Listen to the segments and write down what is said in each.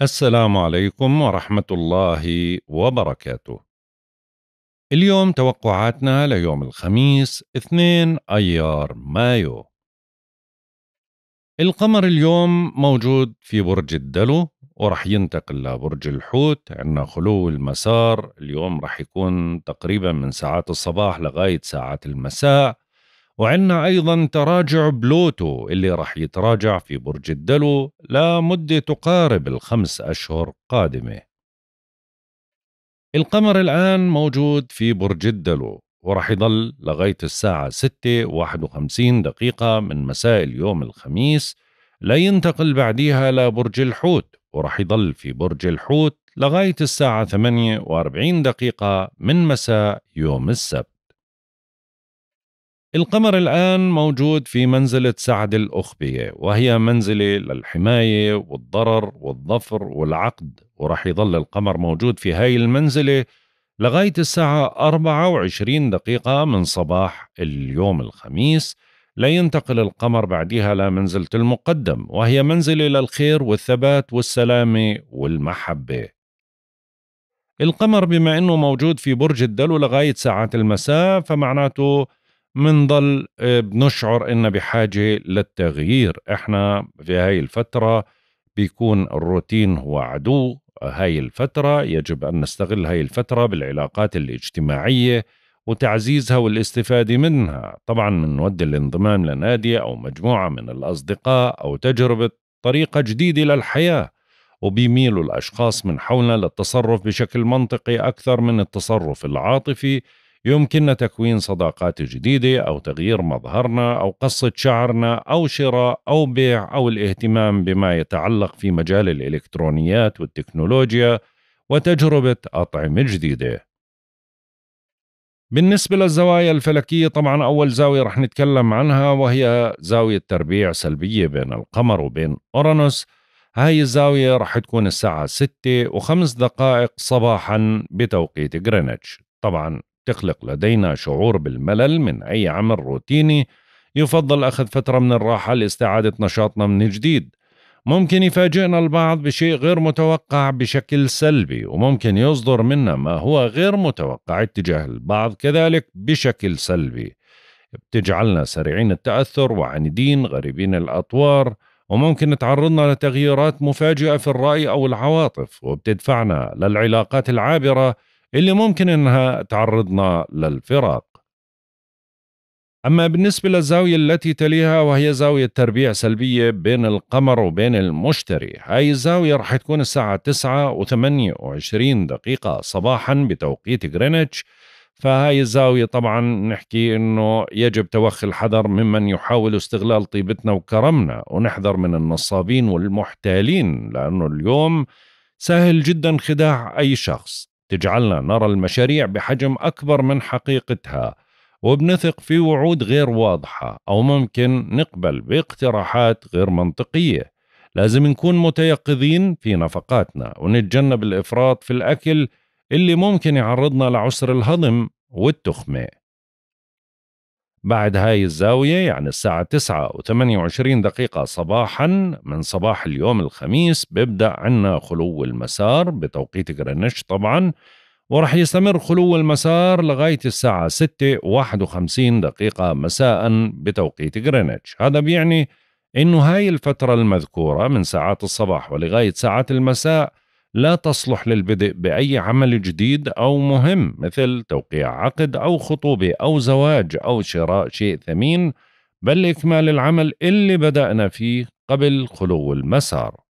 السلام عليكم ورحمة الله وبركاته. اليوم توقعاتنا ليوم الخميس 2 أيار مايو. القمر اليوم موجود في برج الدلو ورح ينتقل لبرج الحوت عندنا خلو المسار اليوم رح يكون تقريبا من ساعات الصباح لغاية ساعات المساء وعندنا أيضا تراجع بلوتو اللي رح يتراجع في برج الدلو لمدة تقارب الخمس أشهر قادمة القمر الآن موجود في برج الدلو ورح يضل لغاية الساعة 6 51 دقيقة من مساء اليوم الخميس لينتقل بعديها لبرج الحوت ورح يضل في برج الحوت لغاية الساعة 48 دقيقة من مساء يوم السبت القمر الآن موجود في منزلة سعد الأخبية وهي منزلة للحماية والضرر والظفر والعقد ورح يظل القمر موجود في هاي المنزلة لغاية الساعة 24 دقيقة من صباح اليوم الخميس لا ينتقل القمر بعدها لمنزلة المقدم وهي منزلة للخير والثبات والسلامة والمحبة القمر بما أنه موجود في برج الدلو لغاية ساعات المساء فمعناته منضل آه، بنشعر إن بحاجة للتغيير إحنا في هاي الفترة بيكون الروتين هو عدو هاي الفترة يجب أن نستغل هاي الفترة بالعلاقات الاجتماعية وتعزيزها والاستفادة منها طبعا بنودي نود الانضمام لنادي أو مجموعة من الأصدقاء أو تجربة طريقة جديدة للحياة وبيميلوا الأشخاص من حولنا للتصرف بشكل منطقي أكثر من التصرف العاطفي يمكننا تكوين صداقات جديدة أو تغيير مظهرنا أو قصة شعرنا أو شراء أو بيع أو الاهتمام بما يتعلق في مجال الإلكترونيات والتكنولوجيا وتجربة أطعمة جديدة. بالنسبة للزوايا الفلكية طبعا أول زاوية رح نتكلم عنها وهي زاوية تربيع سلبية بين القمر وبين أورانوس هاي الزاوية رح تكون الساعة 6 و5 دقائق صباحا بتوقيت غرينتش طبعا تخلق لدينا شعور بالملل من أي عمل روتيني يفضل أخذ فترة من الراحة لاستعادة نشاطنا من جديد ممكن يفاجئنا البعض بشيء غير متوقع بشكل سلبي وممكن يصدر منا ما هو غير متوقع اتجاه البعض كذلك بشكل سلبي بتجعلنا سريعين التأثر وعنيدين غريبين الأطوار وممكن تعرضنا لتغييرات مفاجئة في الرأي أو العواطف وبتدفعنا للعلاقات العابرة اللي ممكن انها تعرضنا للفراق. اما بالنسبه للزاويه التي تليها وهي زاويه تربيع سلبيه بين القمر وبين المشتري، هاي الزاويه رح تكون الساعه 9 و28 دقيقه صباحا بتوقيت غرينتش فهاي الزاوية طبعا نحكي انه يجب توخي الحذر ممن يحاول استغلال طيبتنا وكرمنا ونحذر من النصابين والمحتالين لانه اليوم سهل جدا خداع اي شخص تجعلنا نرى المشاريع بحجم أكبر من حقيقتها وبنثق في وعود غير واضحة أو ممكن نقبل باقتراحات غير منطقية لازم نكون متيقظين في نفقاتنا ونتجنب الإفراط في الأكل اللي ممكن يعرضنا لعسر الهضم والتخمه بعد هاي الزاوية يعني الساعة 9 و 28 دقيقة صباحا من صباح اليوم الخميس بيبدأ عنا خلو المسار بتوقيت جرينتش طبعا ورح يستمر خلو المسار لغاية الساعة 6 51 دقيقة مساء بتوقيت جرينتش هذا بيعني انه هاي الفترة المذكورة من ساعات الصباح ولغاية ساعات المساء لا تصلح للبدء باي عمل جديد او مهم مثل توقيع عقد او خطوبه او زواج او شراء شيء ثمين بل اكمال العمل اللي بدانا فيه قبل خلو المسار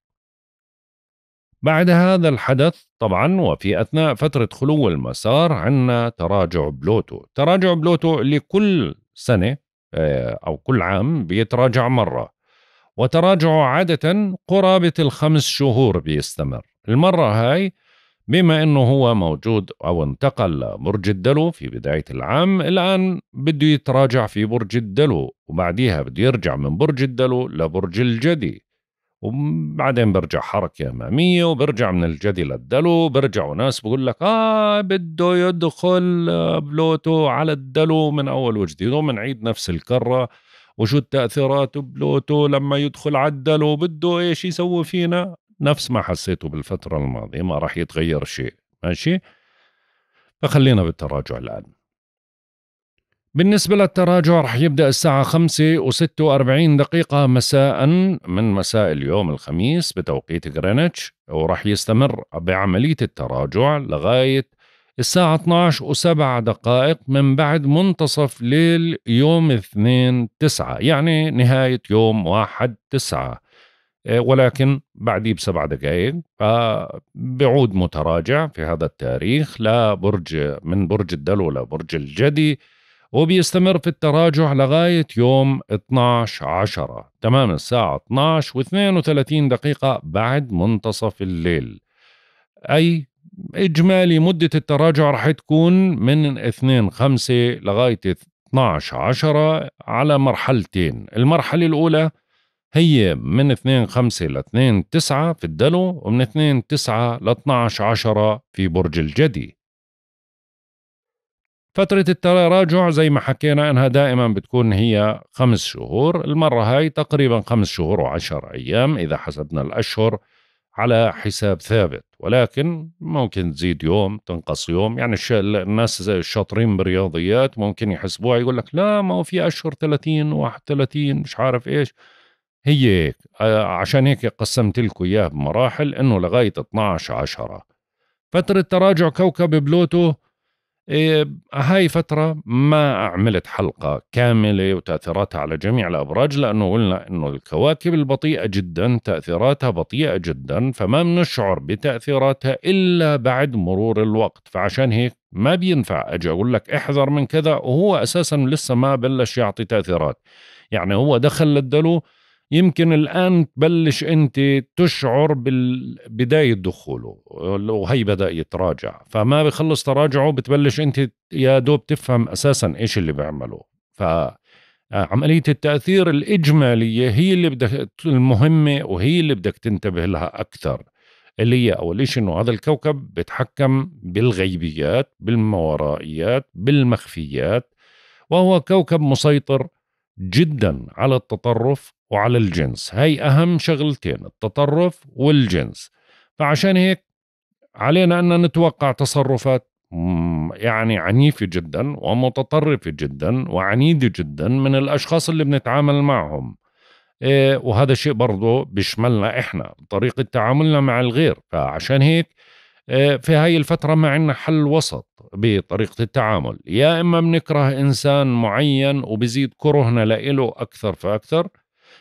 بعد هذا الحدث طبعا وفي اثناء فتره خلو المسار عندنا تراجع بلوتو تراجع بلوتو اللي كل سنه آه، او كل عام بيتراجع مره وتراجعه عاده قرابه الخمس شهور بيستمر المرة هاي بما انه هو موجود او انتقل لبرج الدلو في بداية العام الان بده يتراجع في برج الدلو وبعديها بده يرجع من برج الدلو لبرج الجدي وبعدين برجع حركة أمامية وبرجع من الجدي للدلو برجع وناس بقول لك آه بده يدخل بلوتو على الدلو من أول وجديد عيد نفس الكرة وشو التأثيرات بلوتو لما يدخل على الدلو بده إيش يسوي فينا نفس ما حسيته بالفترة الماضية ما راح يتغير شيء ماشي فخلينا بالتراجع الآن بالنسبة للتراجع رح يبدأ الساعة 5 و 46 دقيقة مساء من مساء اليوم الخميس بتوقيت غرينتش ورح يستمر بعملية التراجع لغاية الساعة 12 و 7 دقائق من بعد منتصف ليل يوم 2 9 يعني نهاية يوم 1 9 آه، ولكن بعديه بسبع دقائق آه، بيعود متراجع في هذا التاريخ لبرج من برج الدلو لبرج الجدي وبيستمر في التراجع لغاية يوم 12 عشرة تمام الساعة 12 و 32 دقيقة بعد منتصف الليل أي إجمالي مدة التراجع رح تكون من 2 5 لغاية 12 10 على مرحلتين المرحلة الأولى هي من 2 5 ل 2 9 في الدلو ومن 2 9 ل 12 10 في برج الجدي فترة التراجع زي ما حكينا انها دائما بتكون هي خمس شهور المرة هاي تقريبا خمس شهور وعشر ايام اذا حسبنا الاشهر على حساب ثابت ولكن ممكن تزيد يوم تنقص يوم يعني الناس الشاطرين بالرياضيات ممكن يحسبوها يقول لك لا ما هو في اشهر 30 31 مش عارف ايش هي آه، عشان هيك قسمت لكم إياه بمراحل إنه لغاية 12 عشرة فترة تراجع كوكب بلوتو إيه، هاي فترة ما عملت حلقة كاملة وتأثيراتها على جميع الأبراج لأنه قلنا أنه الكواكب البطيئة جدا تأثيراتها بطيئة جدا فما بنشعر بتأثيراتها إلا بعد مرور الوقت فعشان هيك ما بينفع أجي أقول لك احذر من كذا وهو أساسا لسه ما بلش يعطي تأثيرات يعني هو دخل للدلو يمكن الآن تبلش أنت تشعر بالبدايه دخوله وهي بدأ يتراجع فما بخلص تراجعه بتبلش أنت يا دوب تفهم أساسا إيش اللي بيعمله ف آه، عملية التأثير الإجمالية هي اللي بدك المهمة وهي اللي بدك تنتبه لها أكثر اللي هي أول شيء إنه هذا الكوكب بيتحكم بالغيبيات بالموارائيات بالمخفيات وهو كوكب مسيطر جدا على التطرف وعلى الجنس هاي أهم شغلتين التطرف والجنس فعشان هيك علينا أن نتوقع تصرفات يعني عنيفة جدا ومتطرفة جدا وعنيدة جدا من الأشخاص اللي بنتعامل معهم إيه، وهذا شيء برضه بيشملنا إحنا طريقة تعاملنا مع الغير فعشان هيك آه، في هاي الفترة ما عندنا حل وسط بطريقة التعامل يا إما بنكره إنسان معين وبزيد كرهنا لإله أكثر فأكثر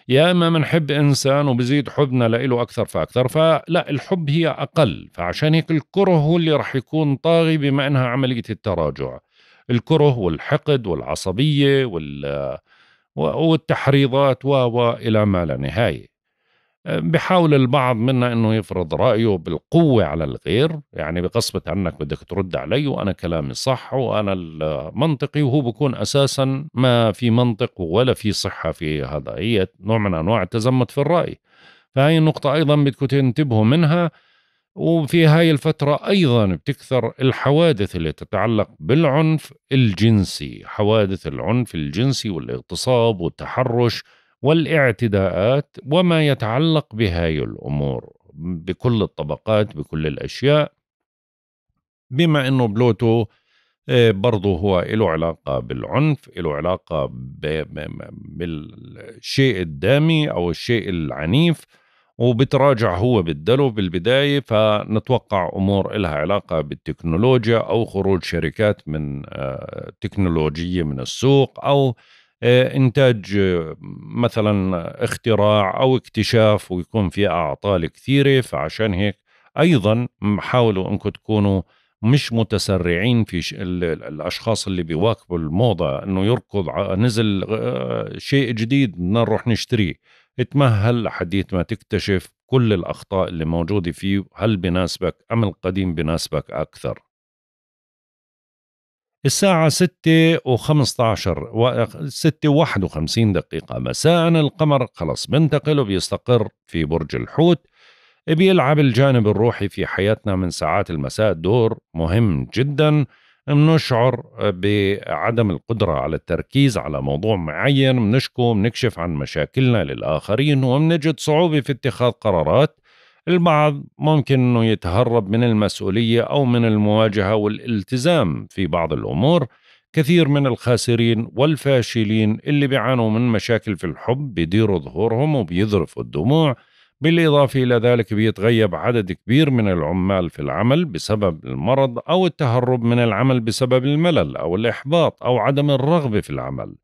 يا إما بنحب إنسان وبزيد حبنا لإله أكثر فأكثر فلا الحب هي أقل فعشان هيك الكره هو اللي رح يكون طاغي بما إنها عملية التراجع الكره والحقد والعصبية وال والتحريضات و إلى ما لا نهاية بحاول البعض منا انه يفرض رايه بالقوه على الغير يعني بقصبة عنك بدك ترد علي وانا كلامي صح وانا المنطقي وهو بكون اساسا ما في منطق ولا في صحه في هذا هي نوع من انواع التزمت في الراي فهي النقطه ايضا بدكم تنتبهوا منها وفي هاي الفترة أيضا بتكثر الحوادث اللي تتعلق بالعنف الجنسي حوادث العنف الجنسي والاغتصاب والتحرش والاعتداءات وما يتعلق بهاي الامور بكل الطبقات بكل الاشياء بما انه بلوتو آه، برضه هو له علاقة بالعنف له علاقة بالشيء الدامي أو الشيء العنيف وبتراجع هو بالدلو بالبداية فنتوقع أمور إلها علاقة بالتكنولوجيا أو خروج شركات من آه، تكنولوجية من السوق أو آه، انتاج آه، مثلا اختراع او اكتشاف ويكون في اعطال كثيره فعشان هيك ايضا حاولوا انكم تكونوا مش متسرعين في الاشخاص اللي بيواكبوا الموضه انه يركض نزل آه، شيء جديد بدنا نروح نشتريه اتمهل لحديت ما تكتشف كل الاخطاء اللي موجوده فيه هل بناسبك ام القديم بناسبك اكثر الساعة 6 و15 6 51 دقيقة مساء القمر خلص بنتقل وبيستقر في برج الحوت بيلعب الجانب الروحي في حياتنا من ساعات المساء دور مهم جدا بنشعر بعدم القدرة على التركيز على موضوع معين بنشكو بنكشف عن مشاكلنا للآخرين وبنجد صعوبة في اتخاذ قرارات البعض ممكن أنه يتهرب من المسؤولية أو من المواجهة والالتزام في بعض الأمور كثير من الخاسرين والفاشلين اللي بيعانوا من مشاكل في الحب بيديروا ظهورهم وبيذرفوا الدموع بالإضافة إلى ذلك بيتغيب عدد كبير من العمال في العمل بسبب المرض أو التهرب من العمل بسبب الملل أو الإحباط أو عدم الرغبة في العمل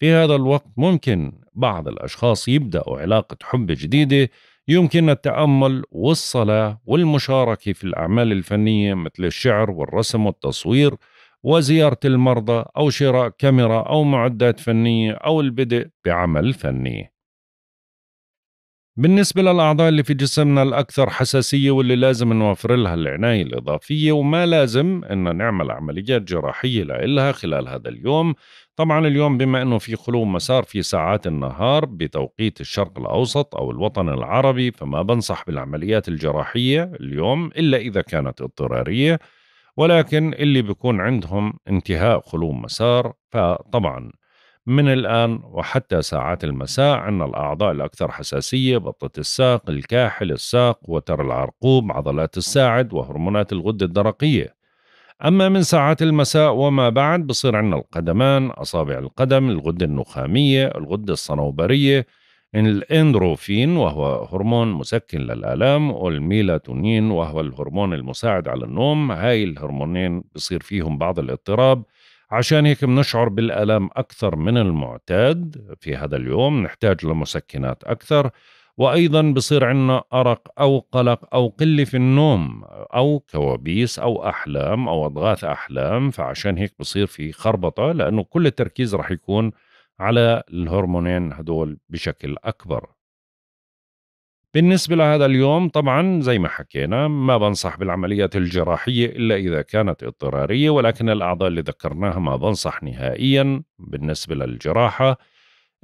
في هذا الوقت ممكن بعض الأشخاص يبدأوا علاقة حب جديدة يمكن التأمل والصلاة والمشاركة في الأعمال الفنية مثل الشعر والرسم والتصوير وزيارة المرضى أو شراء كاميرا أو معدات فنية أو البدء بعمل فني. بالنسبة للأعضاء اللي في جسمنا الأكثر حساسية واللي لازم نوفر لها العناية الإضافية وما لازم إن نعمل عمليات جراحية لإلها خلال هذا اليوم طبعا اليوم بما أنه في خلو مسار في ساعات النهار بتوقيت الشرق الأوسط أو الوطن العربي فما بنصح بالعمليات الجراحية اليوم إلا إذا كانت اضطرارية ولكن اللي بيكون عندهم انتهاء خلو مسار فطبعا من الآن وحتى ساعات المساء عندنا الأعضاء الأكثر حساسية بطة الساق، الكاحل، الساق، وتر العرقوب، عضلات الساعد وهرمونات الغدة الدرقية. أما من ساعات المساء وما بعد بصير عندنا القدمان، أصابع القدم، الغدة النخامية، الغدة الصنوبرية، الاندروفين وهو هرمون مسكن للآلام والميلاتونين وهو الهرمون المساعد على النوم هاي الهرمونين بصير فيهم بعض الاضطراب عشان هيك بنشعر بالألم أكثر من المعتاد في هذا اليوم نحتاج لمسكنات أكثر وأيضا بصير عندنا أرق أو قلق أو قلة في النوم أو كوابيس أو أحلام أو أضغاث أحلام فعشان هيك بصير في خربطة لأنه كل التركيز رح يكون على الهرمونين هدول بشكل أكبر بالنسبة لهذا اليوم طبعا زي ما حكينا ما بنصح بالعمليات الجراحية إلا إذا كانت اضطرارية ولكن الأعضاء اللي ذكرناها ما بنصح نهائيا بالنسبة للجراحة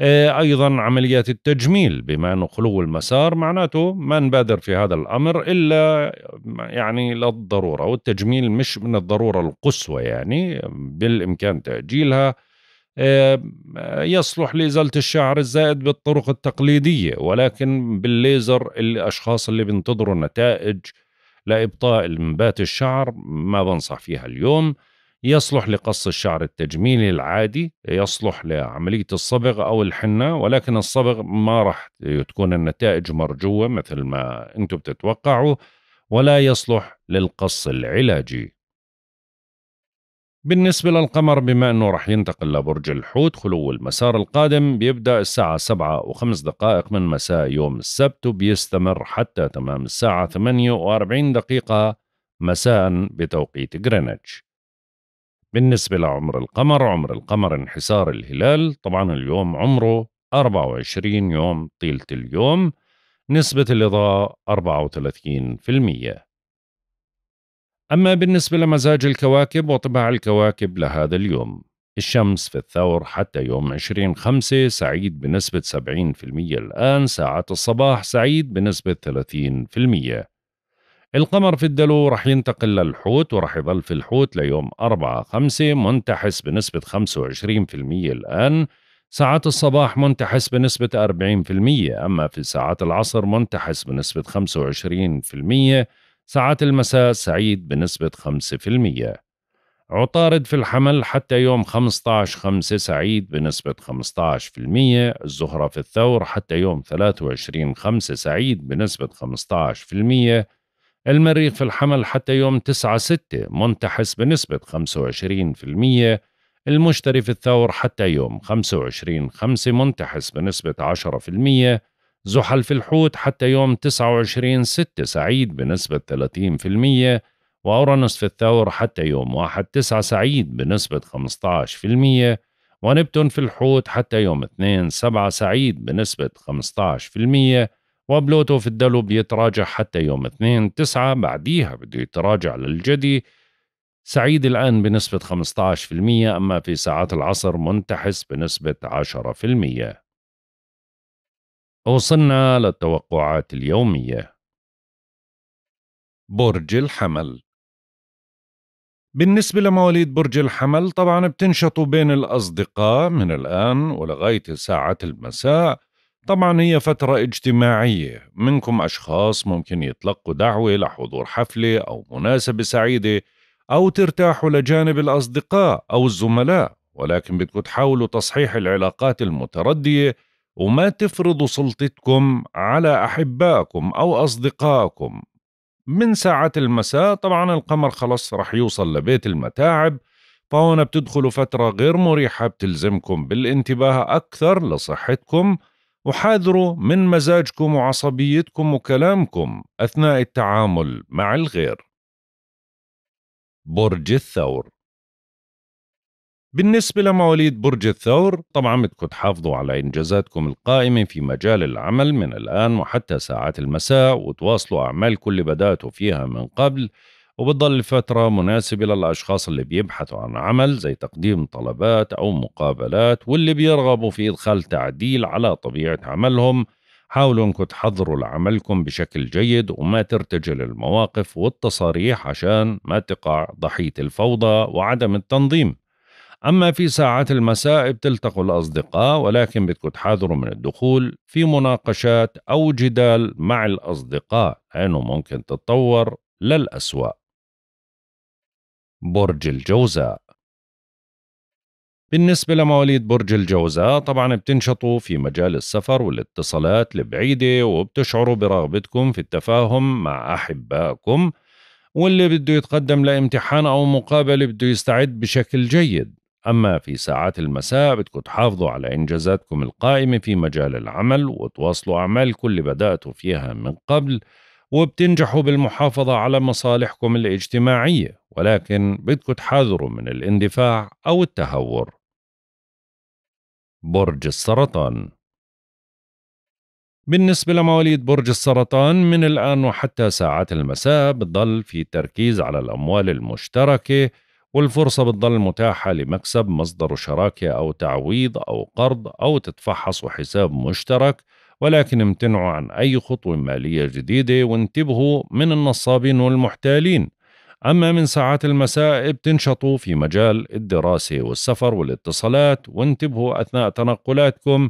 آه، أيضا عمليات التجميل بما أنه خلو المسار معناته ما نبادر في هذا الأمر إلا يعني للضرورة والتجميل مش من الضرورة القصوى يعني بالإمكان تأجيلها آه، يصلح لإزالة الشعر الزائد بالطرق التقليدية ولكن بالليزر الأشخاص اللي بينتظروا نتائج لإبطاء المبات الشعر ما بنصح فيها اليوم يصلح لقص الشعر التجميلي العادي يصلح لعملية الصبغ أو الحنة ولكن الصبغ ما راح تكون النتائج مرجوة مثل ما أنتم بتتوقعوا ولا يصلح للقص العلاجي بالنسبة للقمر بما أنه رح ينتقل لبرج الحوت خلو المسار القادم بيبدأ الساعة سبعة وخمس دقائق من مساء يوم السبت وبيستمر حتى تمام الساعة ثمانية وأربعين دقيقة مساء بتوقيت غرينتش بالنسبة لعمر القمر عمر القمر انحسار الهلال طبعا اليوم عمره 24 يوم طيلة اليوم نسبة الإضاءة 34% أما بالنسبة لمزاج الكواكب وطباع الكواكب لهذا اليوم الشمس في الثور حتى يوم 20 خمسة سعيد بنسبة 70% الآن ساعة الصباح سعيد بنسبة 30% القمر في الدلو رح ينتقل للحوت ورح يظل في الحوت ليوم 4 خمسة منتحس بنسبة 25% الآن ساعات الصباح منتحس بنسبة 40% أما في ساعات العصر منتحس بنسبة المية ساعات المساء سعيد بنسبة 5% عطارد في الحمل حتى يوم 15 5 سعيد بنسبة 15% الزهرة في الثور حتى يوم 23 5 سعيد بنسبة 15% المريخ في الحمل حتى يوم 9 6 منتحس بنسبة 25% المشتري في الثور حتى يوم 25 5 منتحس بنسبة 10% زحل في الحوت حتى يوم 29 6 سعيد بنسبة 30% وأورانوس في الثور حتى يوم 1 9 سعيد بنسبة 15% ونبتون في الحوت حتى يوم 2 7 سعيد بنسبة 15% وبلوتو في الدلو بيتراجع حتى يوم 2 9 بعديها بده يتراجع للجدي سعيد الآن بنسبة 15% أما في ساعات العصر منتحس بنسبة 10% وصلنا للتوقعات اليومية برج الحمل بالنسبة لمواليد برج الحمل طبعا بتنشطوا بين الأصدقاء من الآن ولغاية ساعة المساء طبعا هي فترة اجتماعية منكم أشخاص ممكن يتلقوا دعوة لحضور حفلة أو مناسبة سعيدة أو ترتاحوا لجانب الأصدقاء أو الزملاء ولكن بدكم تحاولوا تصحيح العلاقات المتردية وما تفرضوا سلطتكم على أحبائكم أو أصدقائكم من ساعة المساء طبعا القمر خلص رح يوصل لبيت المتاعب فهون بتدخلوا فترة غير مريحة بتلزمكم بالانتباه أكثر لصحتكم وحاذروا من مزاجكم وعصبيتكم وكلامكم أثناء التعامل مع الغير برج الثور بالنسبة لمواليد برج الثور طبعا بدكم تحافظوا على إنجازاتكم القائمة في مجال العمل من الآن وحتى ساعات المساء وتواصلوا أعمالكم اللي بدأتوا فيها من قبل وبتضل الفترة مناسبة للأشخاص اللي بيبحثوا عن عمل زي تقديم طلبات أو مقابلات واللي بيرغبوا في إدخال تعديل على طبيعة عملهم حاولوا أنكم تحضروا لعملكم بشكل جيد وما ترتجل المواقف والتصاريح عشان ما تقع ضحية الفوضى وعدم التنظيم أما في ساعات المساء بتلتقوا الأصدقاء ولكن بدكم تحاذروا من الدخول في مناقشات أو جدال مع الأصدقاء لأنه ممكن تتطور للأسوأ برج الجوزاء بالنسبة لمواليد برج الجوزاء طبعا بتنشطوا في مجال السفر والاتصالات البعيدة وبتشعروا برغبتكم في التفاهم مع أحبائكم واللي بده يتقدم لامتحان أو مقابلة بده يستعد بشكل جيد أما في ساعات المساء بدكم تحافظوا على إنجازاتكم القائمة في مجال العمل وتواصلوا أعمالكم اللي بدأتوا فيها من قبل وبتنجحوا بالمحافظة على مصالحكم الاجتماعية ولكن بدكم تحاذروا من الاندفاع أو التهور برج السرطان بالنسبة لمواليد برج السرطان من الآن وحتى ساعات المساء بتضل في تركيز على الأموال المشتركة والفرصة بتضل متاحة لمكسب مصدر شراكة أو تعويض أو قرض أو تتفحصوا حساب مشترك ولكن امتنعوا عن أي خطوة مالية جديدة وانتبهوا من النصابين والمحتالين أما من ساعات المساء بتنشطوا في مجال الدراسة والسفر والاتصالات وانتبهوا أثناء تنقلاتكم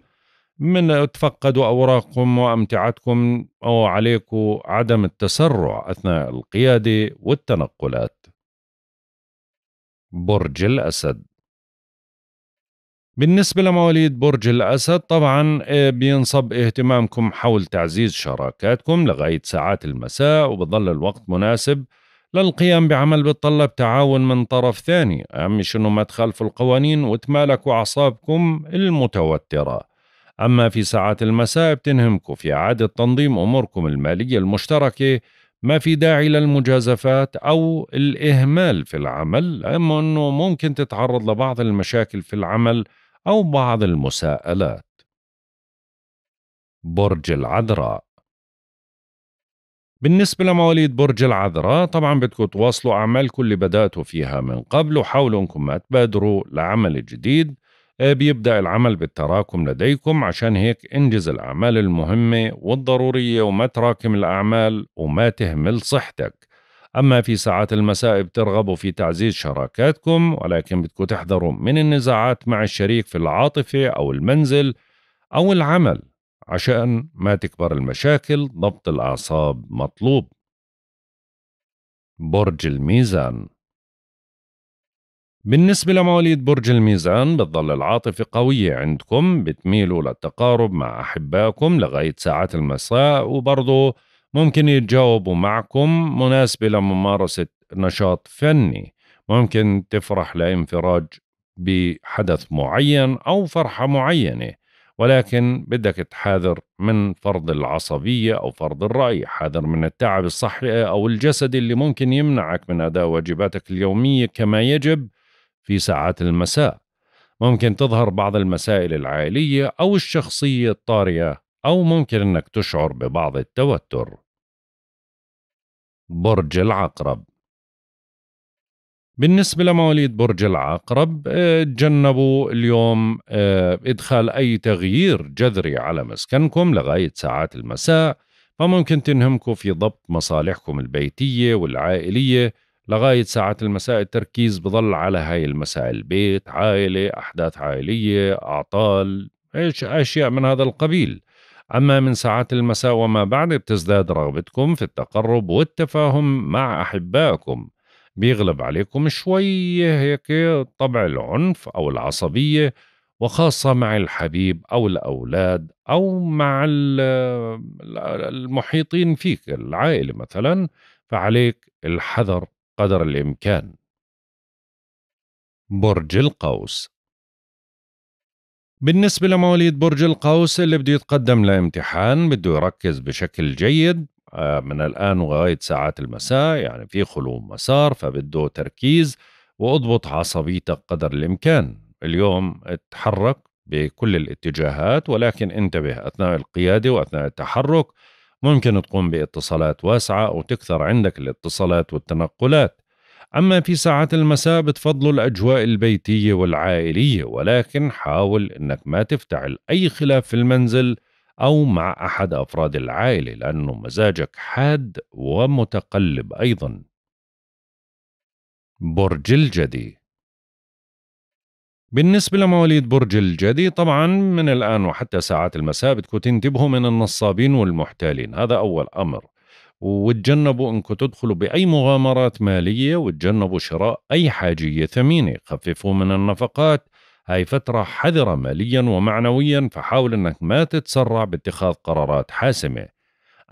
من تفقدوا أوراقكم وأمتعتكم أو عليكم عدم التسرع أثناء القيادة والتنقلات برج الأسد بالنسبة لمواليد برج الأسد طبعا آه، بينصب اهتمامكم حول تعزيز شراكاتكم لغاية ساعات المساء وبظل الوقت مناسب للقيام بعمل بتطلب تعاون من طرف ثاني أهم شيء أنه ما تخالفوا القوانين وتمالكوا أعصابكم المتوترة أما في ساعات المساء بتنهمكم في إعادة تنظيم أموركم المالية المشتركة ما في داعي للمجازفات أو الإهمال في العمل أما أنه ممكن تتعرض لبعض المشاكل في العمل أو بعض المساءلات برج العذراء بالنسبة لمواليد برج العذراء طبعا بدكم تواصلوا أعمالكم اللي بدأتوا فيها من قبل وحاولوا أنكم ما تبادروا لعمل جديد بيبدأ العمل بالتراكم لديكم عشان هيك انجز الأعمال المهمة والضرورية وما تراكم الأعمال وما تهمل صحتك أما في ساعات المساء بترغبوا في تعزيز شراكاتكم ولكن بدكم تحذروا من النزاعات مع الشريك في العاطفة أو المنزل أو العمل عشان ما تكبر المشاكل ضبط الأعصاب مطلوب برج الميزان بالنسبة لمواليد برج الميزان بتظل العاطفة قوية عندكم بتميلوا للتقارب مع أحبائكم لغاية ساعات المساء وبرضه ممكن يتجاوبوا معكم مناسبة لممارسة نشاط فني ممكن تفرح لانفراج بحدث معين أو فرحة معينة ولكن بدك تحاذر من فرض العصبية أو فرض الرأي حاذر من التعب الصحي أو الجسدي اللي ممكن يمنعك من أداء واجباتك اليومية كما يجب في ساعات المساء ممكن تظهر بعض المسائل العائلية أو الشخصية الطارئة أو ممكن أنك تشعر ببعض التوتر برج العقرب بالنسبة لمواليد برج العقرب آه، تجنبوا اليوم آه، إدخال أي تغيير جذري على مسكنكم لغاية ساعات المساء فممكن تنهمكم في ضبط مصالحكم البيتية والعائلية لغاية ساعة المساء التركيز بضل على هاي المسائل بيت عائلة أحداث عائلية أعطال إيش أشياء من هذا القبيل أما من ساعات المساء وما بعد بتزداد رغبتكم في التقرب والتفاهم مع أحبائكم بيغلب عليكم شوية هيك طبع العنف أو العصبية وخاصة مع الحبيب أو الأولاد أو مع المحيطين فيك العائلة مثلا فعليك الحذر قدر الإمكان. برج القوس بالنسبة لمواليد برج القوس اللي بده يتقدم لامتحان بده يركز بشكل جيد آه، من الآن وغاية ساعات المساء يعني في خلو مسار فبده تركيز واضبط عصبيتك قدر الإمكان اليوم اتحرك بكل الاتجاهات ولكن انتبه أثناء القيادة وأثناء التحرك ممكن تقوم باتصالات واسعة أو تكثر عندك الاتصالات والتنقلات أما في ساعات المساء بتفضلوا الأجواء البيتية والعائلية ولكن حاول أنك ما تفتعل أي خلاف في المنزل أو مع أحد أفراد العائلة لأنه مزاجك حاد ومتقلب أيضا برج الجدي بالنسبة لمواليد برج الجدي طبعا من الآن وحتى ساعات المساء بدكم تنتبهوا من النصابين والمحتالين هذا أول أمر وتجنبوا انكم تدخلوا باي مغامرات ماليه وتجنبوا شراء اي حاجيه ثمينه خففوا من النفقات هاي فترة حذرة ماليا ومعنويا فحاول انك ما تتسرع باتخاذ قرارات حاسمة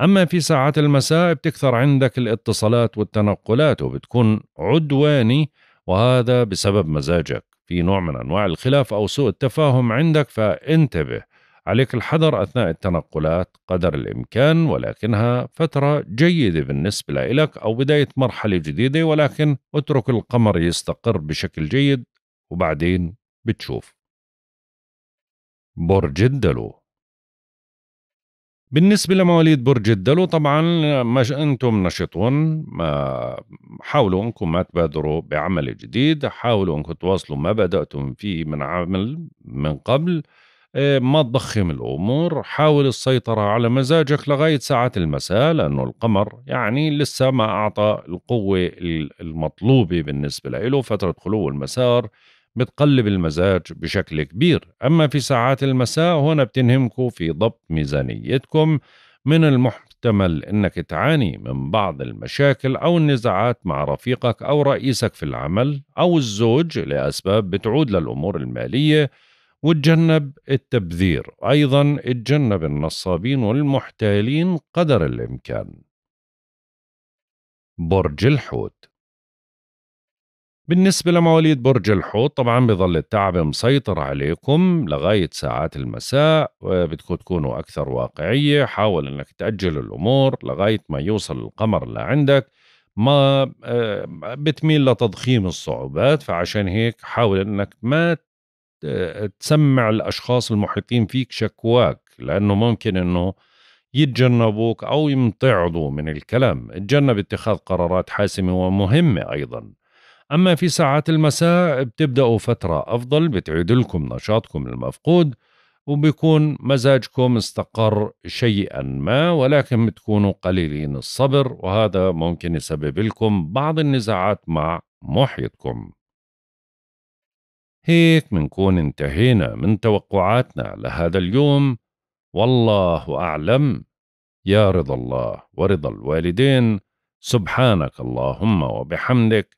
اما في ساعات المساء بتكثر عندك الاتصالات والتنقلات وبتكون عدواني وهذا بسبب مزاجك في نوع من انواع الخلاف او سوء التفاهم عندك فانتبه عليك الحذر اثناء التنقلات قدر الامكان ولكنها فتره جيده بالنسبه لك او بدايه مرحله جديده ولكن اترك القمر يستقر بشكل جيد وبعدين بتشوف برج الدلو بالنسبة لمواليد برج الدلو طبعا ما انتم نشطون ما حاولوا انكم ما تبادروا بعمل جديد حاولوا انكم تواصلوا ما بدأتم فيه من عمل من قبل آه، ما تضخم الأمور حاول السيطرة على مزاجك لغاية ساعات المساء لأنه القمر يعني لسه ما أعطى القوة المطلوبة بالنسبة له فترة خلو المسار بتقلب المزاج بشكل كبير أما في ساعات المساء هنا بتنهمكوا في ضبط ميزانيتكم من المحتمل أنك تعاني من بعض المشاكل أو النزاعات مع رفيقك أو رئيسك في العمل أو الزوج لأسباب بتعود للأمور المالية وتجنب التبذير أيضا تجنب النصابين والمحتالين قدر الإمكان برج الحوت بالنسبة لمواليد برج الحوت طبعا بظل التعب مسيطر عليكم لغاية ساعات المساء وبدكم تكونوا أكثر واقعية حاول أنك تأجل الأمور لغاية ما يوصل القمر لعندك ما آه، بتميل لتضخيم الصعوبات فعشان هيك حاول أنك ما آه، تسمع الأشخاص المحيطين فيك شكواك لأنه ممكن أنه يتجنبوك أو يمتعضوا من الكلام اتجنب اتخاذ قرارات حاسمة ومهمة أيضاً أما في ساعات المساء بتبدأوا فترة أفضل بتعيد لكم نشاطكم المفقود وبيكون مزاجكم استقر شيئا ما ولكن بتكونوا قليلين الصبر وهذا ممكن يسبب لكم بعض النزاعات مع محيطكم هيك منكون انتهينا من توقعاتنا لهذا اليوم والله أعلم يا رضا الله ورضا الوالدين سبحانك اللهم وبحمدك